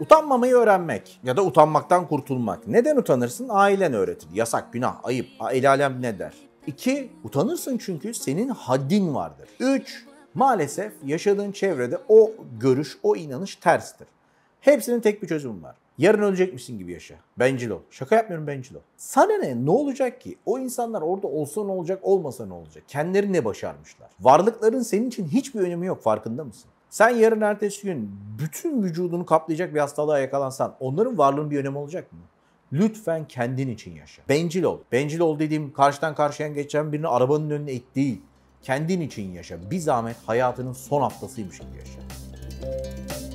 Utanmamayı öğrenmek ya da utanmaktan kurtulmak. Neden utanırsın? Ailen öğretir. Yasak, günah, ayıp, el alem ne der? 2. Utanırsın çünkü senin haddin vardır. 3. Maalesef yaşadığın çevrede o görüş, o inanış terstir. Hepsinin tek bir çözümü var. Yarın ölecekmişsin gibi yaşa. Bencil ol. Şaka yapmıyorum bencil ol. Sana ne? Ne olacak ki? O insanlar orada olsa ne olacak, olmasa ne olacak? Kendileri ne başarmışlar? Varlıkların senin için hiçbir önemi yok. Farkında mısın? Sen yarın ertesi gün bütün vücudunu kaplayacak bir hastalığa yakalansan onların varlığının bir önemi olacak mı? Lütfen kendin için yaşa. Bencil ol. Bencil ol dediğim karşıdan karşıya geçen birini arabanın önüne it değil. Kendin için yaşa. Bir zahmet hayatının son haftasıymış gibi yaşa.